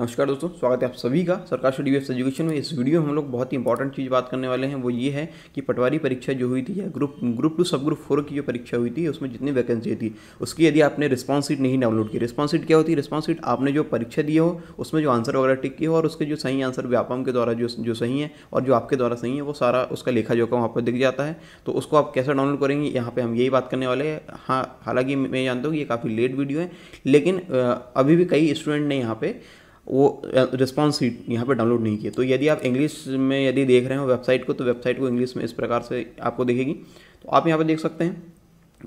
नमस्कार दोस्तों स्वागत है आप सभी का सरकार से वेब्स एजुकेशन में इस वीडियो में हम लोग बहुत ही इंपॉर्टेंट चीज़ बात करने वाले हैं वो ये है कि पटवारी परीक्षा जो हुई थी या group group two sub group four की जो परीक्षा हुई थी उसमें जितनी वैकेंसी थी उसकी यदि आपने रिस्पॉन्स सीट नहीं डाउनलोड की रिस्पॉन्स सीट क्या होती है रिस्पॉन्स सीट आपने जो परीक्षा दी हो उसमें जो आंसर वगैरह टिक किया हो और उसके जो सही आंसर व्यापम के द्वारा जो जो सही है और जो आपके द्वारा सही है वो सारा उसका लेखा जो का वहाँ पर दिख जाता है तो उसको आप कैसे डाउनलोड करेंगे यहाँ पर हम यही बात करने वाले हैं हाँ हालांकि मैं जानता हूँ कि ये काफ़ी लेट वीडियो है लेकिन अभी भी कई स्टूडेंट ने यहाँ पर वो रिस्पॉन्स ही यहाँ पर डाउनलोड नहीं किया तो यदि आप इंग्लिश में यदि देख रहे हो वेबसाइट को तो वेबसाइट को इंग्लिश में इस प्रकार से आपको देखेगी तो आप यहाँ पर देख सकते हैं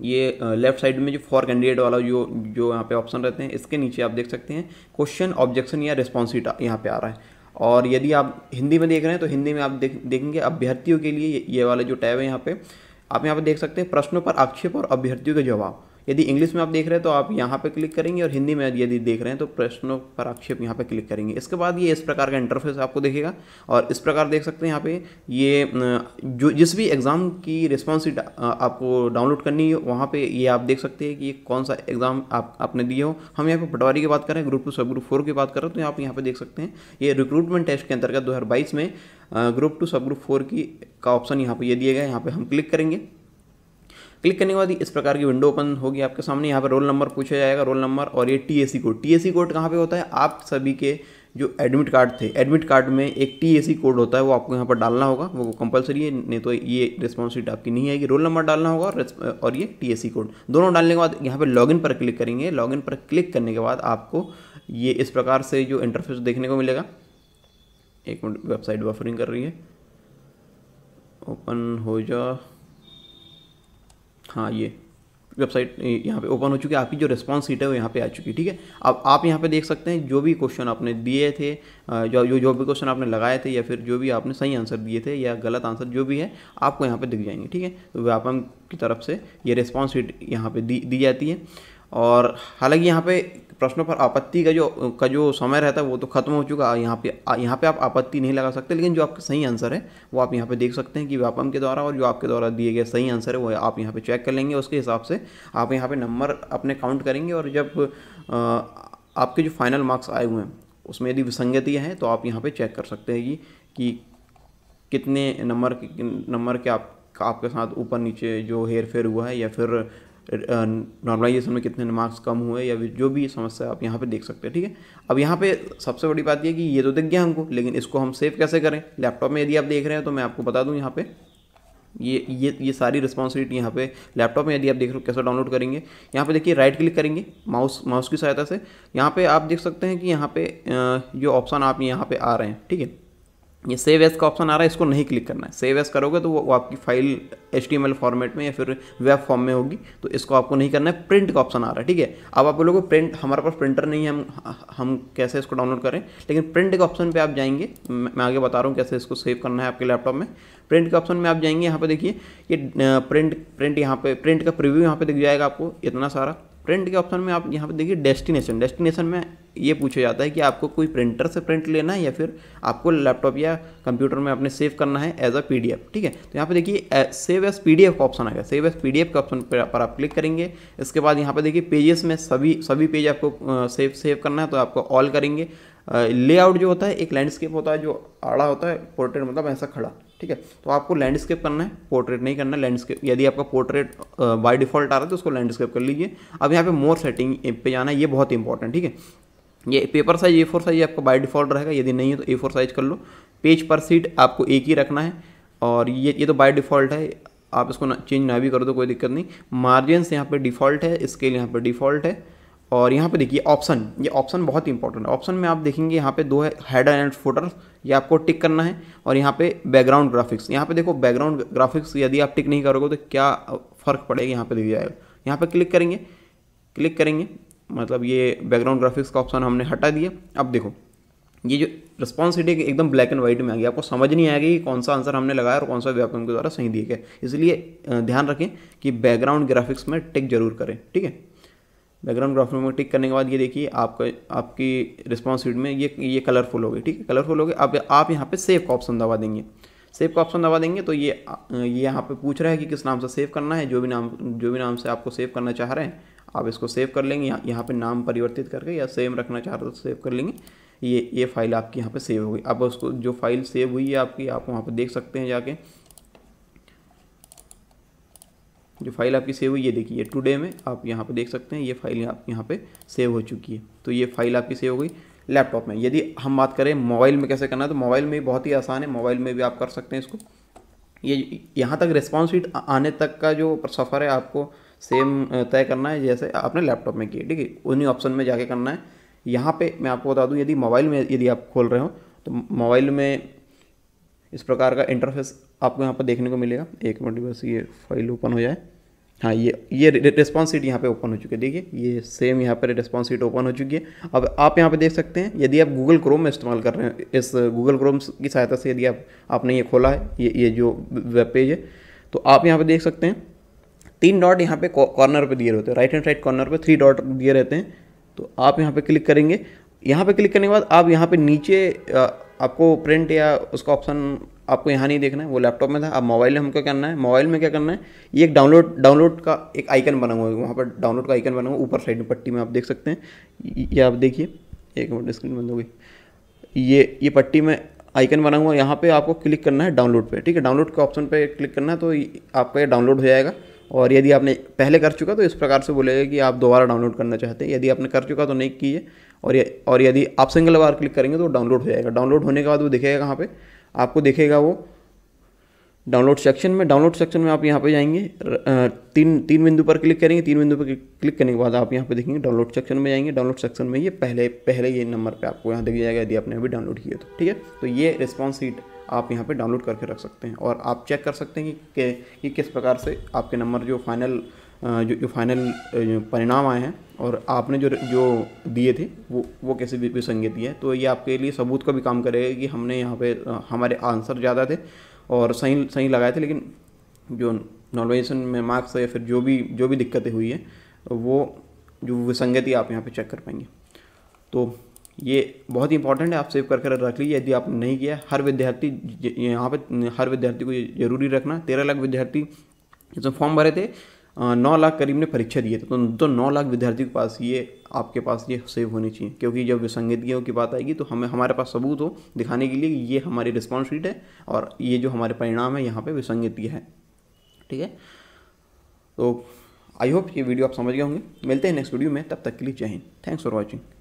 ये लेफ्ट साइड में जो फॉर कैंडिडेट वाला जो जो यहाँ पे ऑप्शन रहते हैं इसके नीचे आप देख सकते हैं क्वेश्चन ऑब्जेक्शन या रिस्पॉन्स यहाँ पर आ रहा है और यदि आप हिंदी में देख रहे हैं तो हिंदी में आप देख देखेंगे अभ्यर्थियों के लिए ये वाला जो टैब है यहाँ पर आप यहाँ पर देख सकते हैं प्रश्नों पर आक्षेप और अभ्यर्थियों के जवाब यदि इंग्लिश में आप देख रहे हैं तो आप यहाँ पर क्लिक करेंगे और हिंदी में यदि देख रहे हैं तो प्रश्नों पर आक्षेप यहाँ पर क्लिक करेंगे इसके बाद ये इस प्रकार का इंटरफेस आपको देखेगा और इस प्रकार देख सकते हैं यहाँ पे ये जो जिस भी एग्ज़ाम की रिस्पॉन्सिट आपको डाउनलोड करनी है वहाँ पर ये आप देख सकते हैं कि ये कौन सा एग्ज़ाम आप आपने दिए हो हम यहाँ पर पटवारी की बात करें group two sub group four की बात करें तो आप यहाँ पर देख सकते हैं ये रिक्रूटमेंट टेस्ट के अंतर्गत दो में group two sub group four की का ऑप्शन यहाँ पर ये दिए गए यहाँ पर हम क्लिक करेंगे क्लिक करने के बाद इस प्रकार की विंडो ओपन होगी आपके सामने यहाँ पर रोल नंबर पूछा जाएगा रोल नंबर और ये T A C code T A C code कहाँ पर होता है आप सभी के जो एडमिट कार्ड थे एडमिट कार्ड में एक टी ए सी कोड होता है वो आपको यहाँ पर डालना होगा वो कंपलसरी है नहीं तो ये रिस्पॉन्सिबिलिटी आपकी नहीं आएगी रोल नंबर डालना होगा और ये टी ए सी कोड दोनों डालने के बाद यहाँ पर लॉगिन पर क्लिक करेंगे लॉगिन पर क्लिक करने के बाद आपको ये इस प्रकार से जो इंटरफेस देखने को मिलेगा एक मिनट वेबसाइट बफरिंग कर रही है ओपन हो जा हाँ ये वेबसाइट यहाँ पे ओपन हो चुकी है आपकी जो रिस्पॉन्स सीट है वो यहाँ पे आ चुकी है ठीक है अब आप यहाँ पे देख सकते हैं जो भी क्वेश्चन आपने दिए थे जो जो जो भी क्वेश्चन आपने लगाए थे या फिर जो भी आपने सही आंसर दिए थे या गलत आंसर जो भी है आपको यहाँ पे दिख जाएंगे ठीक है तो व्यापम की तरफ से ये रिस्पॉन्स सीट यहाँ पे दी दी जाती है और हालांकि यहाँ पे प्रश्नों पर आपत्ति का जो का जो समय रहता है वो तो खत्म हो चुका है यहाँ पे यहाँ पे आप आपत्ति नहीं लगा सकते लेकिन जो आपका सही आंसर है वो आप यहाँ पे देख सकते हैं कि व्यापम के द्वारा और जो आपके द्वारा दिए गए सही आंसर है वो आप यहाँ पे चेक कर लेंगे उसके हिसाब से आप यहाँ पे नंबर अपने काउंट करेंगे और जब आपके जो फाइनल मार्क्स आए हुए हैं उसमें यदि विसंगतियाँ हैं तो आप यहाँ पर चेक कर सकते हैं कि, कि कितने नंबर नंबर के आप आपके साथ ऊपर नीचे जो हेर फेर हुआ है या फिर नॉर्मलाइजेशन में कितने मार्क्स कम हुए या जो भी समस्या आप यहाँ पे देख सकते हैं ठीक है अब यहाँ पे सबसे बड़ी बात यह कि ये तो दिख गया हमको लेकिन इसको हम सेव कैसे करें लैपटॉप में यदि आप देख रहे हैं तो मैं आपको बता दूँ यहाँ पे ये ये ये सारी रिस्पॉन्सिबिलिटी यहाँ पे लैपटॉप में यदि आप देख रहे हो कैसे डाउनलोड करेंगे यहाँ पे देखिए राइट क्लिक करेंगे माउस माउस की सहायता से यहाँ पे आप देख सकते हैं कि यहाँ पे जो ऑप्शन आप यहाँ पे आ रहे हैं ठीक है ये सेव एस का ऑप्शन आ रहा है इसको नहीं क्लिक करना है सेव एस करोगे तो वो आपकी फाइल एच फॉर्मेट में या फिर वेब फॉर्म में होगी तो इसको आपको नहीं करना है प्रिंट का ऑप्शन आ रहा है ठीक है अब आप को प्रिंट हमारे पास प्रिंटर नहीं है हम हम कैसे इसको डाउनलोड करें लेकिन प्रिंट के ऑप्शन पर आप जाएंगे मैं आगे बता रहा हूँ कैसे इसको सेव करना है आपके लैपटॉप में प्रिंट के ऑप्शन में आप जाएंगे यहाँ पर देखिए ये प्रिंट प्रिंट यहाँ पर प्रिंट का प्रिव्यू यहाँ पर दिख जाएगा आपको इतना सारा प्रिंट के ऑप्शन में आप यहाँ पर देखिए डेस्टिनेशन डेस्टिनेशन में ये पूछा जाता है कि आपको कोई प्रिंटर से प्रिंट लेना है या फिर आपको लैपटॉप या कंप्यूटर में अपने सेव करना है एज अ पीडीएफ ठीक है तो यहाँ पे देखिए सेव एज पीडीएफ का ऑप्शन आएगा सेव एज पीडीएफ का ऑप्शन पर आप क्लिक करेंगे इसके बाद यहाँ पे देखिए पेजेस में सभी सभी पेज आपको सेव सेव करना है तो आपको ऑल करेंगे लेआउट जो होता है एक लैंडस्केप होता है जो आड़ा होता है पोर्ट्रेट मतलब ऐसा खड़ा ठीक है तो आपको लैंडस्केप करना है पोर्ट्रेट नहीं करना लैंडस्केप यदि आपका पोर्ट्रेट बाय डिफॉल्ट आ रहा है तो उसको लैंडस्केप कर लीजिए अब यहाँ पे मोर सेटिंग पे जाना है ये बहुत इंपॉर्टेंट ठीक है ये paper size A four size आपका बाय डिफ़ॉल्ट रहेगा यदि नहीं है तो ए फोर साइज कर लो पेज पर सीट आपको एक ही रखना है और ये ये तो बाय डिफ़ॉल्ट है आप इसको ना चेंज ना भी कर दो तो कोई दिक्कत नहीं मार्जिनस यहाँ पर डिफ़ॉल्ट है स्केल यहाँ पर डिफ़ॉल्ट है और यहाँ पे देखिए ऑप्शन ये ऑप्शन बहुत ही इंपॉर्टेंट है ऑप्शन में आप देखेंगे यहाँ पे दो है हेड एंड फोटर ये आपको टिक करना है और यहाँ पे बैकग्राउंड ग्राफिक्स यहाँ पे देखो बैकग्राउंड ग्राफिक्स यदि आप टिक नहीं करोगे तो क्या फ़र्क पड़ेगा यहाँ पे दिख जाएगा यहाँ पे क्लिक करेंगे क्लिक करेंगे मतलब ये बैकग्राउंड ग्राफिक्स का ऑप्शन हमने हटा दिया अब देखो ये जो रिस्पॉन्स हीटिंग एकदम ब्लैक एंड व्हाइट में आ गया आपको समझ नहीं आएगी कि कौन सा आंसर हमने लगाया और कौन सा व्यापन के द्वारा सही दिए गए इसलिए ध्यान रखें कि बैकग्राउंड ग्राफिक्स में टिक जरूर करें ठीक है बैकग्राउंड ग्राफिक्स में टिक करने के बाद ये देखिए आपका आपकी रिस्पॉन्स सीट में ये ये कलरफुल हो गई ठीक है कलरफुल हो गए अब आप यहाँ पर सेफ का ऑप्शन दबा देंगे सेव का ऑप्शन दबा देंगे तो ये ये यहाँ पे पूछ रहा है कि किस नाम से सेव करना है जो भी नाम जो भी नाम से आपको सेव करना चाह रहे हैं आप इसको सेव कर लेंगे यहाँ यहाँ पर नाम परिवर्तित करके या सेम रखना चाह रहे हो तो सेव कर लेंगे ये ये फाइल आपकी यहाँ पे सेव हो गई अब उसको जो फाइल सेव हुई है आपकी आप वहाँ पे देख सकते हैं जाके जो फाइल आपकी सेव हुई ये देखिए टुडे में आप यहाँ पे देख सकते हैं ये फाइल आप यहाँ पे सेव हो चुकी है तो ये फाइल आपकी सेव हो गई लैपटॉप में यदि हम बात करें मोबाइल में कैसे करना है तो मोबाइल में बहुत ही आसान है मोबाइल में भी आप कर सकते हैं इसको ये यहाँ तक रिस्पॉन्स आने तक का जो सफ़र है आपको सेम तय करना है जैसे आपने लैपटॉप में किए ठीक है उन्हीं ऑप्शन में जाके करना है यहाँ पे मैं आपको बता दूँ यदि मोबाइल में यदि आप खोल रहे हो तो मोबाइल में इस प्रकार का इंटरफेस आपको यहाँ पर देखने को मिलेगा एक मिनट बस ये फाइल ओपन हो जाए हाँ ये ये रिस्पॉन्स सीट यहाँ पे ओपन हो चुकी है देखिए ये सेम यहाँ पर रिस्पॉन्स सीट ओपन हो चुकी है अब आप यहाँ पे देख सकते हैं यदि आप गूगल क्रोम में इस्तेमाल कर रहे हैं इस गूगल क्रोम की सहायता से यदि आप आपने ये खोला है ये ये जो वेब पेज है तो आप यहाँ पे देख सकते हैं तीन डॉट यहाँ पे कॉर्नर पे दिए रहते हैं राइट हैंड साइड कॉर्नर पे थ्री डॉट दिए रहते हैं तो आप यहाँ पे क्लिक करेंगे यहाँ पे क्लिक करने के बाद आप यहाँ पे नीचे आपको प्रिंट या उसका ऑप्शन आपको यहाँ नहीं देखना है वो लैपटॉप में था अब मोबाइल में हमको करना है मोबाइल में क्या करना है ये एक डाउनलोड डाउनलोड का एक आइकन बना हुआ है वहाँ पर डाउनलोड का आइकन बना हुआ ऊपर साइड में पट्टी में आप देख सकते हैं ये आप देखिए एक मिनट स्क्रीन बंद हो गई ये ये पट्टी में आइकन बना हुआ यहाँ पर आपको क्लिक करना है डाउनलोड पर ठीक है डाउनलोड के ऑप्शन पर क्लिक करना है तो आपका ये डाउनलोड हो जाएगा और यदि आपने पहले कर चुका तो इस प्रकार से बोलेगा कि आप दोबारा डाउनलोड करना चाहते हैं यदि आपने कर चुका तो नहीं कीजिए और ये और यदि आप सिंगल बार क्लिक करेंगे तो डाउनलोड हो जाएगा डाउनलोड होने के बाद वो दिखेगा कहाँ पर आपको दिखेगा वो डाउनलोड सेक्शन में डाउनलोड सेक्शन में आप यहाँ पे जाएंगे तीन तीन बिंदु पर क्लिक करेंगे तीन बिंदु पर क्लिक करने के बाद आप यहाँ पे देखेंगे डाउनलोड सेक्शन में जाएंगे डाउनलोड सेक्शन में ये पहले पहले ये नंबर पे आपको यहाँ दिख जाएगा यदि आपने अभी डाउनलोड किया तो ठीक है तो ये रिस्पॉन्स सीट आप यहाँ पर डाउनलोड करके रख सकते हैं और आप चेक कर सकते हैं कि, कि किस प्रकार से आपके नंबर जो फाइनल जो जो फाइनल परिणाम आए हैं और आपने जो जो दिए थे वो वो कैसे विसंगति है तो ये आपके लिए सबूत का भी काम करेगा कि हमने यहाँ पे हमारे आंसर ज़्यादा थे और सही सही लगाए थे लेकिन जो नॉर्मलाइजेशन में मार्क्स या फिर जो भी जो भी दिक्कतें हुई हैं वो जो विसंगति आप यहाँ पे चेक कर पाएंगे तो ये बहुत ही इंपॉर्टेंट है आप सेव कर कर रख लीजिए यदि आपने नहीं किया हर विद्यार्थी यहाँ पे हर विद्यार्थी को ये जरूरी रखना तेरह लाख विद्यार्थी जिसमें फॉर्म भरे थे नौ लाख करीब ने परीक्षा दी है तो, तो नौ लाख विद्यार्थियों के पास ये आपके पास ये सेव होनी चाहिए क्योंकि जब विसंगतियों की बात आएगी तो हमें हमारे पास सबूत हो दिखाने के लिए ये हमारी रिस्पॉन्स शीट है और ये जो हमारे परिणाम है यहाँ पर विसंगति है ठीक है तो आई होप ये वीडियो आप समझ गए होंगे मिलते हैं नेक्स्ट वीडियो में तब तक के लिए जय हिंद थैंक्स फॉर वॉचिंग